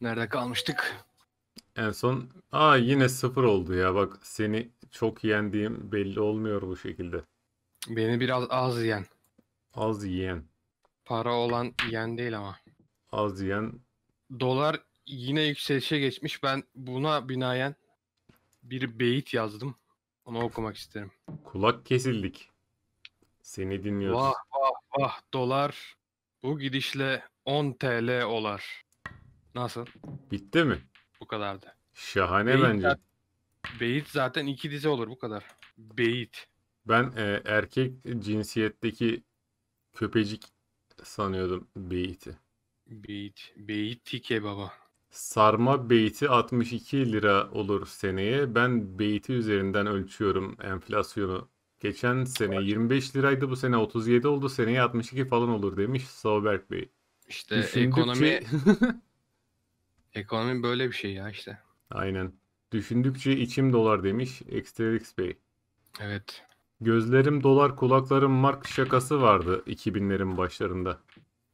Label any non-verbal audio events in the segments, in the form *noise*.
Nerede kalmıştık? En son aa yine sıfır oldu ya bak seni çok yendiğim belli olmuyor bu şekilde. Beni biraz az yiyen. Az yiyen. Para olan yiyen değil ama. Az yiyen. Dolar yine yükselişe geçmiş. Ben buna binaen bir beyit yazdım. Onu okumak isterim. Kulak kesildik. Seni dinliyoruz. Vah vah vah dolar bu gidişle 10 TL olar. Nasıl? Bitti mi? Bu kadardı. Şahane Beyit bence. beyit zaten iki dizi olur bu kadar. Beyit. Ben e, erkek cinsiyetteki köpecik sanıyordum Beyit'i. Beyit. Beyit baba. Sarma beyti 62 lira olur seneye. Ben beyti üzerinden ölçüyorum enflasyonu. Geçen sene 25 liraydı bu sene 37 oldu seneye 62 falan olur demiş Sauberk Bey. İşte Düşündükçe... ekonomi *laughs* Ekonomi böyle bir şey ya işte. Aynen. Düşündükçe içim dolar demiş Xterix Bey. Evet. Gözlerim dolar kulaklarım mark şakası vardı 2000'lerin başlarında.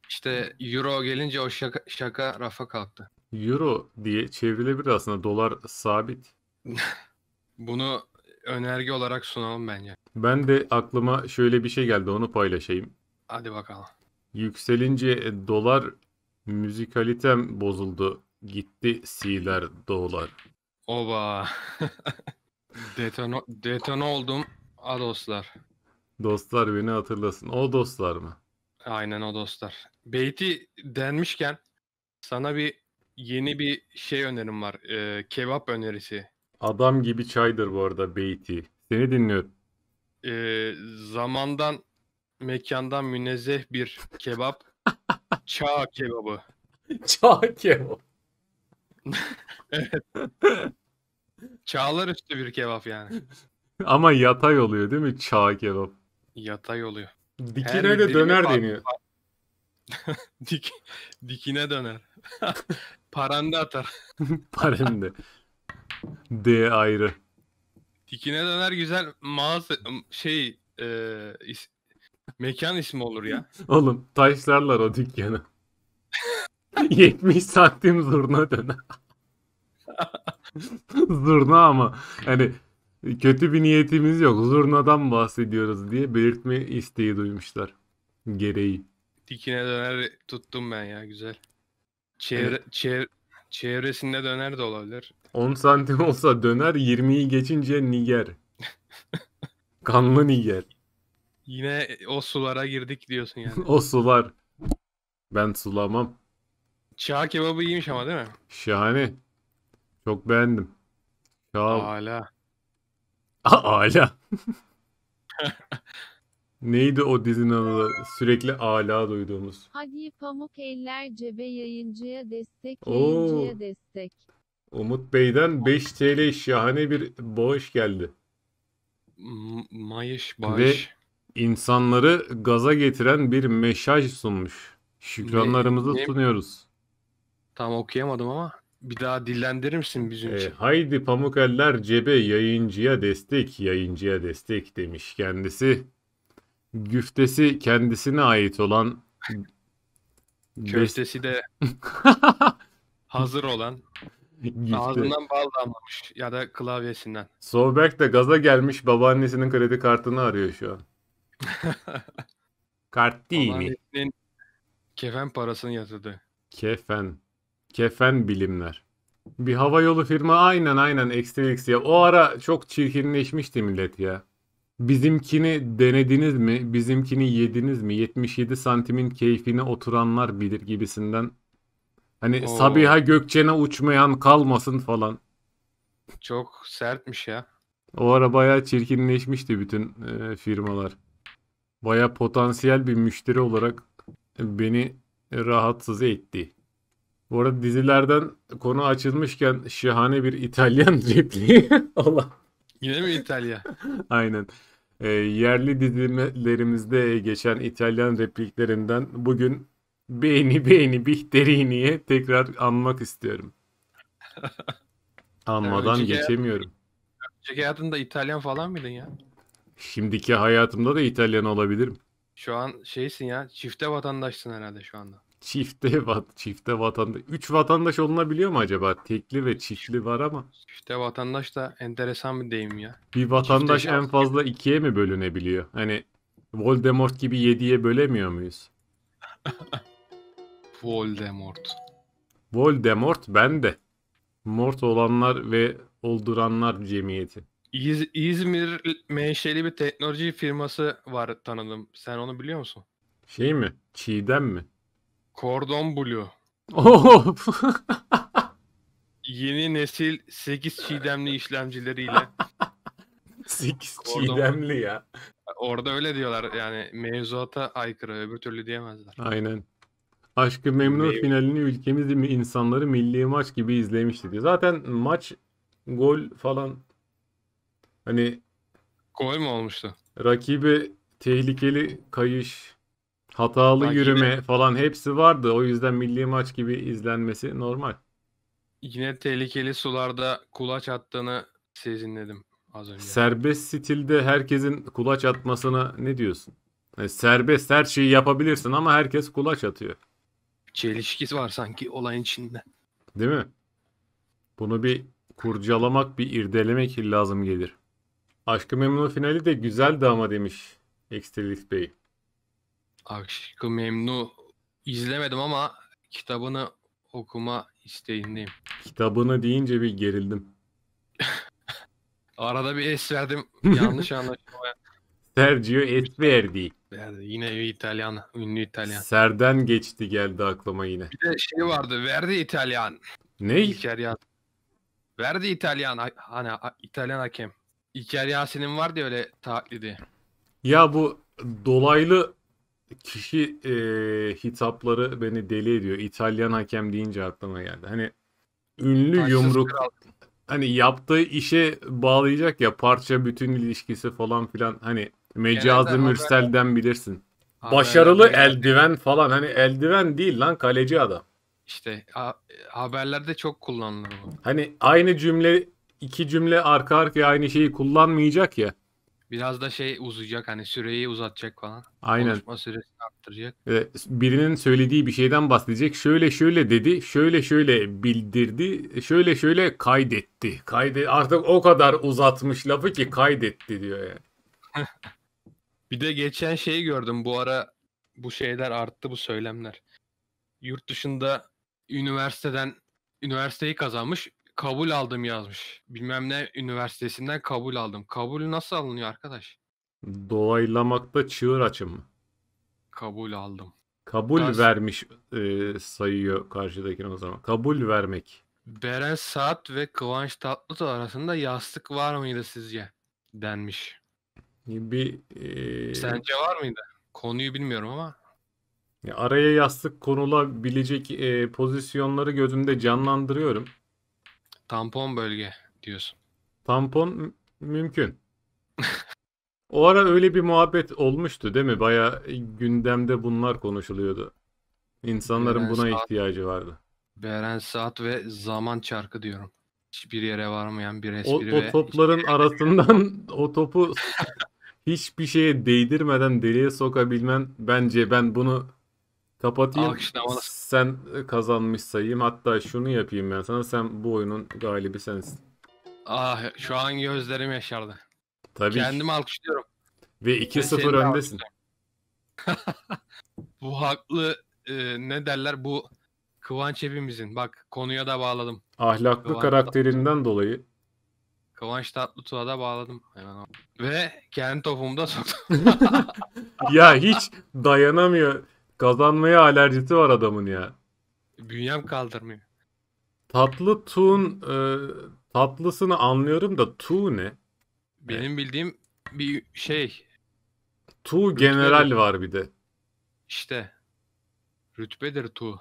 İşte euro gelince o şaka, şaka rafa kalktı. Euro diye çevrilebilir aslında dolar sabit. *laughs* Bunu önerge olarak sunalım bence. Ben de aklıma şöyle bir şey geldi onu paylaşayım. Hadi bakalım. Yükselince dolar müzikalitem bozuldu Gitti siler doğular. Oba. Detona, *laughs* detona oldum. A dostlar. Dostlar beni hatırlasın. O dostlar mı? Aynen o dostlar. Beyti denmişken sana bir yeni bir şey önerim var. Ee, kebap önerisi. Adam gibi çaydır bu arada Beyti. Seni dinliyorum. Ee, zamandan mekandan münezzeh bir kebap. *laughs* Çağ kebabı. Çağ kebabı. Çağlar üstü bir kebap yani. Ama yatay oluyor değil mi çağ kebap? Yatay oluyor. Dikine Her de döner deniyor. *laughs* Dik, dikine döner. *laughs* Paranda atar. *laughs* Paranda. D ayrı. Dikine döner güzel mağaza şey e, is, mekan ismi olur ya. Oğlum taşlarlar o dükkanı. 70 santim zurna döner. zurna ama hani kötü bir niyetimiz yok. Zurnadan bahsediyoruz diye belirtme isteği duymuşlar. Gereği. Dikine döner tuttum ben ya güzel. Çevre, evet. çevre, çevresinde döner de olabilir. 10 santim olsa döner 20'yi geçince niger. *laughs* Kanlı niger. Yine o sulara girdik diyorsun yani. *laughs* o sular. Ben sulamam. Şah kebabı iyiymiş ama değil mi? Şahane. Çok beğendim. Şah... Hala. Hala. *laughs* *laughs* Neydi o dizinin adı? Sürekli ala duyduğumuz. Hadi pamuk eller cebe yayıncıya destek, yayıncıya destek. Umut Bey'den 5 TL şahane bir bağış geldi. M- Mayış bağış. Ve insanları gaza getiren bir meşaj sunmuş. Şükranlarımızı Ne- ne- sunuyoruz. Tam okuyamadım ama bir daha dillendirir misin bizim e, Haydi pamuk eller cebe yayıncıya destek, yayıncıya destek demiş kendisi. Güftesi kendisine ait olan... *laughs* Köftesi de *laughs* hazır olan. Güfte. Ağzından bal damlamış ya da klavyesinden. *laughs* Sobek de gaza gelmiş babaannesinin kredi kartını arıyor şu an. Kart değil mi? Kefen parasını yatırdı. Kefen. Kefen bilimler. Bir hava yolu firma aynen aynen Extrelix ya. O ara çok çirkinleşmişti millet ya. Bizimkini denediniz mi? Bizimkini yediniz mi? 77 santimin keyfini oturanlar bilir gibisinden. Hani Oo. Sabiha Gökçen'e uçmayan kalmasın falan. Çok sertmiş ya. O ara bayağı çirkinleşmişti bütün e, firmalar. Baya potansiyel bir müşteri olarak beni rahatsız etti. Bu arada dizilerden konu açılmışken şahane bir İtalyan *laughs* repliği. Allah. Yine mi İtalya? *laughs* Aynen. E, yerli dizilerimizde geçen İtalyan repliklerinden bugün beğeni beğeni bihteriniye tekrar anmak istiyorum. *laughs* Anmadan önceki geçemiyorum. Hayatında, önceki hayatında İtalyan falan mıydın ya? Şimdiki hayatımda da İtalyan olabilirim. Şu an şeysin ya çifte vatandaşsın herhalde şu anda. Çifte vat çifte vatandaş. Üç vatandaş olunabiliyor mu acaba? Tekli ve çiftli var ama. Çifte vatandaş da enteresan bir deyim ya. Bir vatandaş Çifte en fazla ikiye mi bölünebiliyor? Hani Voldemort gibi yediye bölemiyor muyuz? *laughs* Voldemort. Voldemort ben de. Mort olanlar ve olduranlar cemiyeti. İz- İzmir menşeli bir teknoloji firması var tanıdım. Sen onu biliyor musun? Şey mi? Çiğdem mi? Kordon Blue. Oh. *laughs* Yeni nesil 8 çiğdemli işlemcileriyle. 8 çiğdemli ya. Orada öyle diyorlar yani mevzuata aykırı öbür türlü diyemezler. Aynen. Aşkı Memnun Mev- finalini ülkemiz insanları milli maç gibi izlemişti diyor. Zaten maç gol falan hani gol mü olmuştu? Rakibi tehlikeli kayış Hatalı Lan yürüme yine- falan hepsi vardı. O yüzden milli maç gibi izlenmesi normal. Yine tehlikeli sularda kulaç attığını sezinledim az önce. Serbest stilde herkesin kulaç atmasına ne diyorsun? Yani e, serbest her şeyi yapabilirsin ama herkes kulaç atıyor. Çelişkisi var sanki olayın içinde. Değil mi? Bunu bir kurcalamak, bir irdelemek lazım gelir. Aşkı Memnu finali de güzeldi ama demiş Xtrelis Bey. Aşkı Memnu izlemedim ama kitabını okuma isteğindeyim. Kitabını deyince bir gerildim. *laughs* Arada bir es verdim. *laughs* Yanlış anlaşılmaya. Sergio Esverdi. Verdi. Yine bir İtalyan, ünlü İtalyan. Serden geçti geldi aklıma yine. Bir de şey vardı, Verdi İtalyan. Ne? İlker Verdi İtalyan, hani İtalyan hakem. İlker Yasin'in diye öyle taklidi. Ya bu dolaylı kişi e, hitapları beni deli ediyor. İtalyan hakem deyince aklıma geldi. Hani ünlü Taşsız yumruk hani yaptığı işe bağlayacak ya parça bütün ilişkisi falan filan hani Mecazi Mürsel'den bilirsin. Haber, Başarılı haber. eldiven falan hani eldiven değil lan kaleci adam. İşte haberlerde çok kullanılır bu. Hani aynı cümle iki cümle arka arkaya aynı şeyi kullanmayacak ya. Biraz da şey uzayacak hani süreyi uzatacak falan. Aynen. Konuşma süresini arttıracak. birinin söylediği bir şeyden bahsedecek. Şöyle şöyle dedi, şöyle şöyle bildirdi, şöyle şöyle kaydetti. Kaydet artık o kadar uzatmış lafı ki kaydetti diyor yani. *laughs* bir de geçen şeyi gördüm bu ara bu şeyler arttı bu söylemler. Yurt dışında üniversiteden üniversiteyi kazanmış kabul aldım yazmış. Bilmem ne üniversitesinden kabul aldım. Kabul nasıl alınıyor arkadaş? Dolaylamakta çığır açım mı? Kabul aldım. Kabul Ders... vermiş e, sayıyor karşıdakine o zaman. Kabul vermek. Beren Saat ve Kıvanç Tatlıtuğ arasında yastık var mıydı sizce? Denmiş. Bir e... Sence var mıydı? Konuyu bilmiyorum ama. Araya yastık konulabilecek e, pozisyonları gözümde canlandırıyorum. Tampon bölge diyorsun. Tampon mümkün. o ara öyle bir muhabbet olmuştu değil mi? Baya gündemde bunlar konuşuluyordu. İnsanların Beren buna saat, ihtiyacı vardı. Beren saat ve zaman çarkı diyorum. Hiçbir yere varmayan bir espri o, o ve... topların arasından o topu *laughs* hiçbir şeye değdirmeden deliye sokabilmen bence ben bunu Kapatayım. Sen kazanmış sayayım. Hatta şunu yapayım ben sana. Sen bu oyunun galibi sensin. Ah şu an gözlerim yaşardı. Tabii. Kendimi alkışlıyorum. Ve 2-0 öndesin. *laughs* bu haklı e, ne derler bu Kıvanç hepimizin. Bak konuya da bağladım. Ahlaklı Kıvanç karakterinden Tatlıtuğ. dolayı. Kıvanç Tatlıtuğ'a da bağladım. Hemen Ve kendi topumu da *laughs* soktum. *laughs* ya hiç dayanamıyor. Kazanmaya alerjisi var adamın ya. Bünyem kaldırmıyor. Tatlı tuğun e, tatlısını anlıyorum da tuğ ne? Benim bildiğim bir şey. Tuğ general var bir de. İşte. Rütbedir tuğ.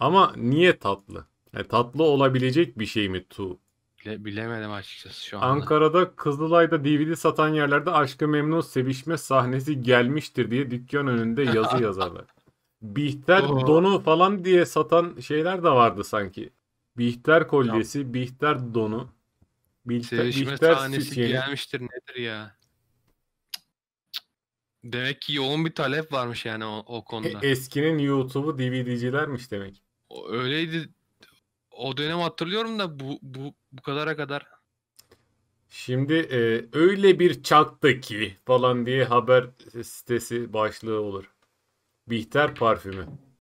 Ama niye tatlı? Yani e, tatlı olabilecek bir şey mi tuğ? Bile, bilemedim açıkçası şu anda. Ankara'da Kızılay'da DVD satan yerlerde aşkı memnun sevişme sahnesi gelmiştir diye dükkan önünde yazı *laughs* yazarlar. Bihter Oo. donu falan diye satan şeyler de vardı sanki. Bihter kolyesi, ya. Bihter donu. Bihter, Sevişme Bihter tanesi sütyeni. gelmiştir nedir ya? Demek ki yoğun bir talep varmış yani o, o konuda. E, eskinin YouTube'u DVD'cilermiş demek. öyleydi. O dönem hatırlıyorum da bu bu bu kadara kadar. Şimdi e, öyle bir çaktı ki falan diye haber sitesi başlığı olur. Bihter parfümü.